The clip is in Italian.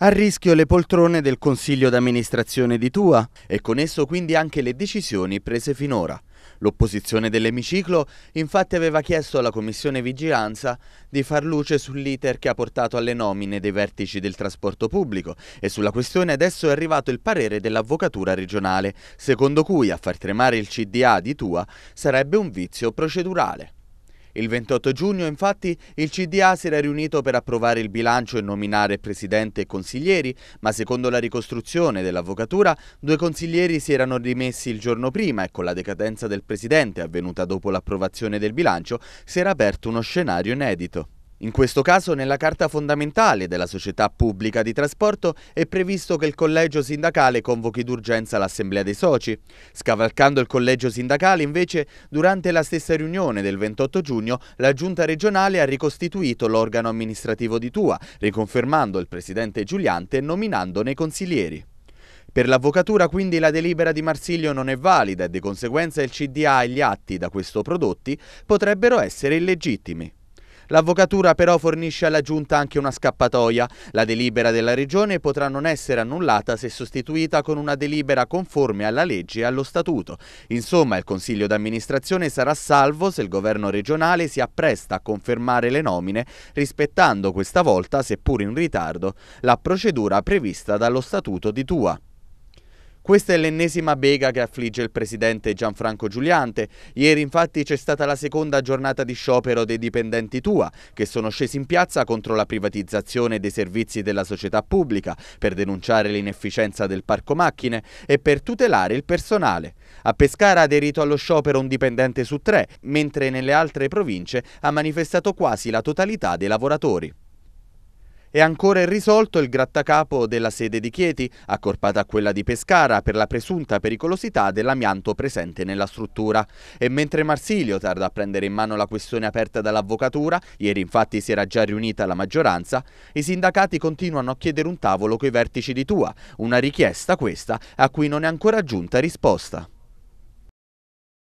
A rischio le poltrone del Consiglio d'amministrazione di Tua e con esso quindi anche le decisioni prese finora. L'opposizione dell'emiciclo infatti aveva chiesto alla Commissione Vigilanza di far luce sull'iter che ha portato alle nomine dei vertici del trasporto pubblico e sulla questione adesso è arrivato il parere dell'avvocatura regionale, secondo cui a far tremare il CDA di Tua sarebbe un vizio procedurale. Il 28 giugno, infatti, il CDA si era riunito per approvare il bilancio e nominare presidente e consiglieri, ma secondo la ricostruzione dell'avvocatura, due consiglieri si erano rimessi il giorno prima e con la decadenza del presidente avvenuta dopo l'approvazione del bilancio si era aperto uno scenario inedito. In questo caso nella carta fondamentale della società pubblica di trasporto è previsto che il collegio sindacale convochi d'urgenza l'assemblea dei soci. Scavalcando il collegio sindacale invece, durante la stessa riunione del 28 giugno, la giunta regionale ha ricostituito l'organo amministrativo di Tua, riconfermando il presidente Giuliante e nominandone i consiglieri. Per l'avvocatura quindi la delibera di Marsiglio non è valida e di conseguenza il CDA e gli atti da questo prodotti potrebbero essere illegittimi. L'avvocatura però fornisce alla Giunta anche una scappatoia. La delibera della Regione potrà non essere annullata se sostituita con una delibera conforme alla legge e allo statuto. Insomma, il Consiglio d'amministrazione sarà salvo se il governo regionale si appresta a confermare le nomine, rispettando questa volta, seppur in ritardo, la procedura prevista dallo Statuto di Tua. Questa è l'ennesima bega che affligge il presidente Gianfranco Giuliante. Ieri infatti c'è stata la seconda giornata di sciopero dei dipendenti Tua, che sono scesi in piazza contro la privatizzazione dei servizi della società pubblica, per denunciare l'inefficienza del parco macchine e per tutelare il personale. A Pescara ha aderito allo sciopero un dipendente su tre, mentre nelle altre province ha manifestato quasi la totalità dei lavoratori. È ancora irrisolto il grattacapo della sede di Chieti, accorpata a quella di Pescara per la presunta pericolosità dell'amianto presente nella struttura. E mentre Marsilio tarda a prendere in mano la questione aperta dall'avvocatura, ieri infatti si era già riunita la maggioranza, i sindacati continuano a chiedere un tavolo coi vertici di Tua, una richiesta questa a cui non è ancora giunta risposta.